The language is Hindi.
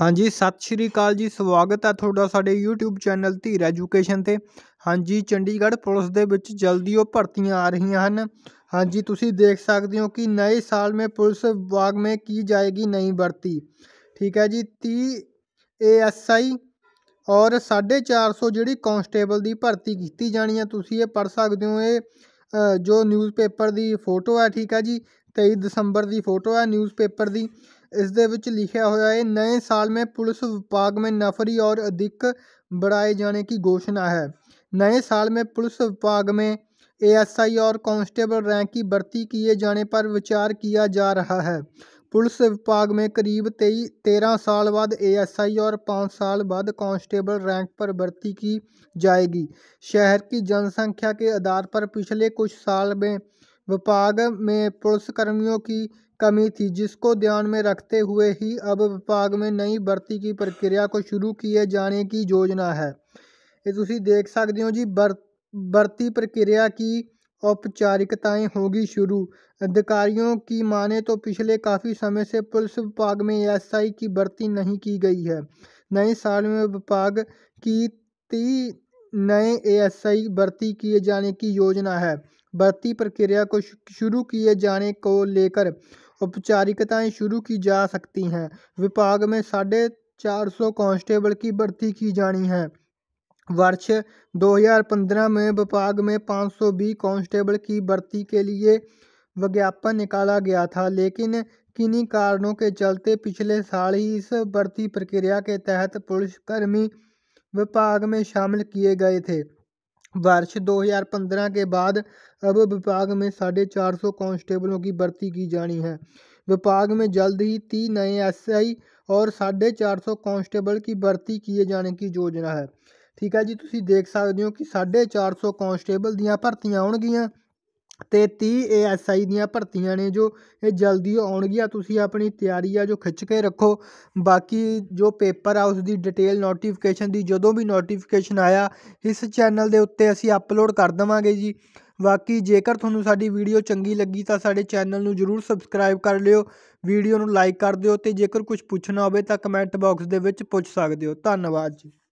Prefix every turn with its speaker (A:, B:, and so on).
A: ਹਾਂਜੀ ਸਤਿ ਸ਼੍ਰੀ ਅਕਾਲ ਜੀ ਸਵਾਗਤ ਹੈ ਤੁਹਾਡਾ ਸਾਡੇ YouTube ਚੈਨਲ ਧੀਰ ਐਜੂਕੇਸ਼ਨ ਤੇ ਹਾਂਜੀ ਚੰਡੀਗੜ੍ਹ ਪੁਲਿਸ ਦੇ ਵਿੱਚ ਜਲਦੀ ਉਹ ਭਰਤੀਆਂ ਆ ਰਹੀਆਂ ਹਨ ਹਾਂਜੀ ਤੁਸੀਂ ਦੇਖ ਸਕਦੇ ਹੋ ਕਿ ਨਏ ਸਾਲ ਵਿੱਚ ਪੁਲਿਸ ਵਿਭਾਗ में ਕੀ ਜਾਏਗੀ नई भर्ती ਠੀਕ ਹੈ ਜੀ 30 एएसआई ਔਰ 450 ਜਿਹੜੀ ਕਾਂਸਟੇਬਲ ਦੀ ਭਰਤੀ ਕੀਤੀ ਜਾਣੀ ਹੈ ਤੁਸੀਂ ਇਹ ਪੜ ਸਕਦੇ ਹੋ ਇਹ ਜੋ ਨਿਊਜ਼ਪੇਪਰ ਦੀ ਫੋਟੋ ਹੈ ਠੀਕ ਹੈ ਜੀ 23 ਦਸੰਬਰ ਦੀ ਫੋਟੋ ਹੈ ਨਿਊਜ਼ਪੇਪਰ ਦੀ इस लिखा हुआ है नए साल में पुलिस विभाग में नफरी और अधिक बढ़ाए जाने की घोषणा है नए साल में पुलिस विभाग में एएसआई और कांस्टेबल रैंक की भर्ती किए जाने पर विचार किया जा रहा है पुलिस विभाग में करीब तेई तेरह साल बाद एएसआई और पाँच साल बाद कांस्टेबल रैंक पर भर्ती की जाएगी शहर की जनसंख्या के आधार पर पिछले कुछ साल में विभाग में पुलिसकर्मियों की कमी थी जिसको ध्यान में रखते हुए ही अब विभाग में नई भर्ती की प्रक्रिया को शुरू किए जाने की योजना है ये तुम देख सकते हो जी भर्ती प्रक्रिया की औपचारिकताएं होगी शुरू अधिकारियों की माने तो पिछले काफ़ी समय से पुलिस विभाग में एएसआई की भर्ती नहीं की गई है नए साल में विभाग की ती नए एएसआई भर्ती किए जाने की योजना है भर्ती प्रक्रिया को शुरू किए जाने को लेकर औपचारिकताएं शुरू की जा सकती हैं विभाग में साढ़े चार सौ कांस्टेबल की भर्ती की जानी है वर्ष 2015 में विभाग में 520 कांस्टेबल की भर्ती के लिए विज्ञापन निकाला गया था लेकिन किन्हीं कारणों के चलते पिछले साल ही इस भर्ती प्रक्रिया के तहत पुलिसकर्मी विभाग में शामिल किए गए थे वर्ष 2015 के बाद अब विभाग में साढ़े चार सौ कांस्टेबलों की भर्ती की जानी है विभाग में जल्द ही तीन नए एसआई और साढ़े चार सौ कॉन्स्टेबल की भर्ती किए जाने की योजना है ठीक है जी तुम देख सकते हो कि साढ़े चार सौ कॉन्स्टेबल ਭਰਤੀਆਂ आनगियाँ ਤੇ 30 ਏ ਦੀਆਂ ਭਰਤੀਆਂ ਨੇ ਜੋ ਇਹ ਜਲਦੀ ਆਉਣਗੀਆਂ ਤੁਸੀਂ ਆਪਣੀ ਤਿਆਰੀ ਆ ਜੋ ਖਿੱਚ ਕੇ ਰੱਖੋ ਬਾਕੀ ਜੋ ਪੇਪਰ ਆ ਉਸ ਦੀ ਡਿਟੇਲ ਨੋਟੀਫਿਕੇਸ਼ਨ ਦੀ ਜਦੋਂ ਵੀ ਨੋਟੀਫਿਕੇਸ਼ਨ ਆਇਆ ਇਸ ਚੈਨਲ ਦੇ ਉੱਤੇ ਅਸੀਂ ਅਪਲੋਡ ਕਰ ਦਵਾਂਗੇ ਜੀ ਬਾਕੀ ਜੇਕਰ ਤੁਹਾਨੂੰ ਸਾਡੀ ਵੀਡੀਓ ਚੰਗੀ ਲੱਗੀ ਤਾਂ ਸਾਡੇ ਚੈਨਲ ਨੂੰ ਜਰੂਰ ਸਬਸਕ੍ਰਾਈਬ ਕਰ ਲਿਓ ਵੀਡੀਓ ਨੂੰ ਲਾਈਕ ਕਰ ਦਿਓ ਤੇ ਜੇਕਰ ਕੁਝ ਪੁੱਛਣਾ ਹੋਵੇ ਤਾਂ ਕਮੈਂਟ ਬਾਕਸ ਦੇ ਵਿੱਚ ਪੁੱਛ ਸਕਦੇ ਹੋ ਧੰਨਵਾਦ ਜੀ